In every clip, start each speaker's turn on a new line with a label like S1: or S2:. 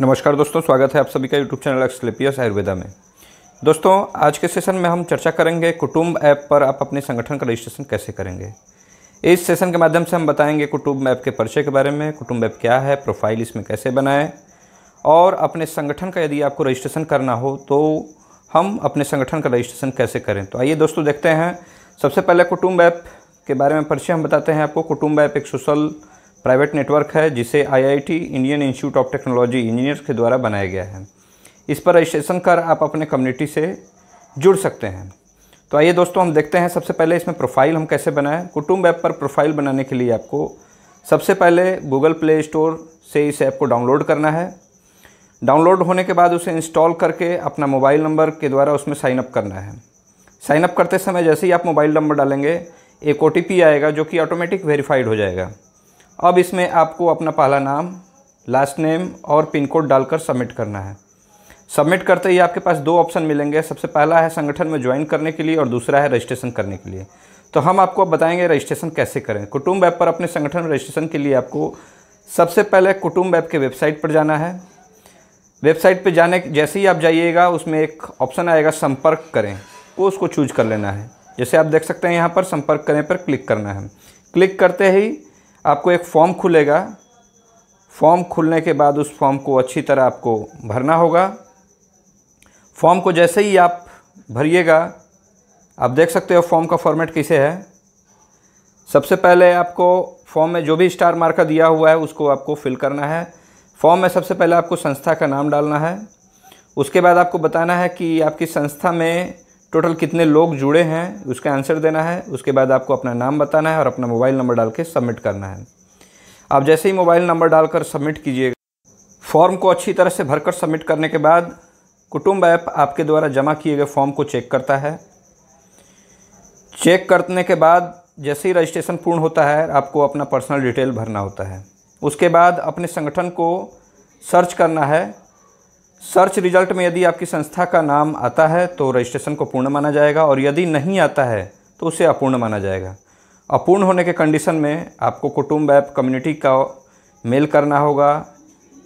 S1: नमस्कार दोस्तों स्वागत है आप सभी का यूट्यूब चैनल एक्सलिपियस आयुर्वेदा में दोस्तों आज के सेशन में हम चर्चा करेंगे कुटुम्ब ऐप पर आप अपने संगठन का रजिस्ट्रेशन कैसे करेंगे इस सेशन के माध्यम से हम बताएंगे कुटुम्ब ऐप के परिचय के बारे में कुटुम्ब ऐप क्या है प्रोफाइल इसमें कैसे बनाएं और अपने संगठन का यदि आपको रजिस्ट्रेशन करना हो तो हम अपने संगठन का रजिस्ट्रेशन कैसे करें तो आइए दोस्तों देखते हैं सबसे पहले कुटुम्ब ऐप के बारे में परिचय हम बताते हैं आपको कुटुम्ब ऐप एक सोशल प्राइवेट नेटवर्क है जिसे IIT Indian Institute of Technology engineers के द्वारा बनाया गया है इस पर रजिस्ट्रेशन कर आप अपने कम्युनिटी से जुड़ सकते हैं तो आइए दोस्तों हम देखते हैं सबसे पहले इसमें प्रोफाइल हम कैसे बनाएं कुटुम्ब ऐप पर प्रोफाइल बनाने के लिए आपको सबसे पहले गूगल प्ले स्टोर से इस ऐप को डाउनलोड करना है डाउनलोड होने के बाद उसे इंस्टॉल करके अपना मोबाइल नंबर के द्वारा उसमें साइनअप करना है साइनअप करते समय जैसे ही आप मोबाइल नंबर डालेंगे एक ओ आएगा जो कि ऑटोमेटिक वेरीफाइड हो जाएगा अब इसमें आपको अपना पहला नाम लास्ट नेम और पिन कोड डालकर सबमिट करना है सबमिट करते ही आपके पास दो ऑप्शन मिलेंगे सबसे पहला है संगठन में ज्वाइन करने के लिए और दूसरा है रजिस्ट्रेशन करने के लिए तो हम आपको अब बताएंगे रजिस्ट्रेशन कैसे करें कुटुम्ब ऐप पर अपने संगठन रजिस्ट्रेशन के लिए आपको सबसे पहले कुटुम्ब ऐप के वेबसाइट पर जाना है वेबसाइट पर जाने जैसे ही आप जाइएगा उसमें एक ऑप्शन आएगा संपर्क करें वो उसको चूज कर लेना है जैसे आप देख सकते हैं यहाँ पर संपर्क करें पर क्लिक करना है क्लिक करते ही आपको एक फॉर्म खुलेगा फॉर्म खुलने के बाद उस फॉर्म को अच्छी तरह आपको भरना होगा फॉर्म को जैसे ही आप भरिएगा आप देख सकते हो फॉर्म का फॉर्मेट किसे है सबसे पहले आपको फॉर्म में जो भी स्टार मार्का दिया हुआ है उसको आपको फिल करना है फॉर्म में सबसे पहले आपको संस्था का नाम डालना है उसके बाद आपको बताना है कि आपकी संस्था में टोटल कितने लोग जुड़े हैं उसका आंसर देना है उसके बाद आपको अपना नाम बताना है और अपना मोबाइल नंबर डाल के सबमिट करना है आप जैसे ही मोबाइल नंबर डालकर सबमिट कीजिएगा फॉर्म को अच्छी तरह से भरकर सबमिट करने के बाद कुटुंब ऐप आपके द्वारा जमा किए गए फॉर्म को चेक करता है चेक करने के बाद जैसे ही रजिस्ट्रेशन पूर्ण होता है आपको अपना पर्सनल डिटेल भरना होता है उसके बाद अपने संगठन को सर्च करना है सर्च रिजल्ट में यदि आपकी संस्था का नाम आता है तो रजिस्ट्रेशन को पूर्ण माना जाएगा और यदि नहीं आता है तो उसे अपूर्ण माना जाएगा अपूर्ण होने के कंडीशन में आपको कुटुम्ब ऐप कम्युनिटी का मेल करना होगा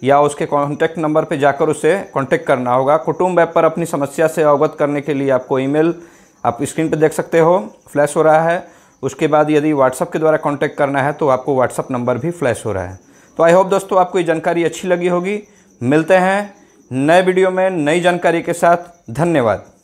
S1: या उसके कॉन्टैक्ट नंबर पर जाकर उसे कॉन्टैक्ट करना होगा कुटुम्ब ऐप पर अपनी समस्या से अवगत करने के लिए आपको ईमेल आप स्क्रीन पर देख सकते हो फ्लैश हो रहा है उसके बाद यदि व्हाट्सअप के द्वारा कॉन्टैक्ट करना है तो आपको व्हाट्सअप नंबर भी फ्लैश हो रहा है तो आई होप दोस्तों आपको ये जानकारी अच्छी लगी होगी मिलते हैं नए वीडियो में नई जानकारी के साथ धन्यवाद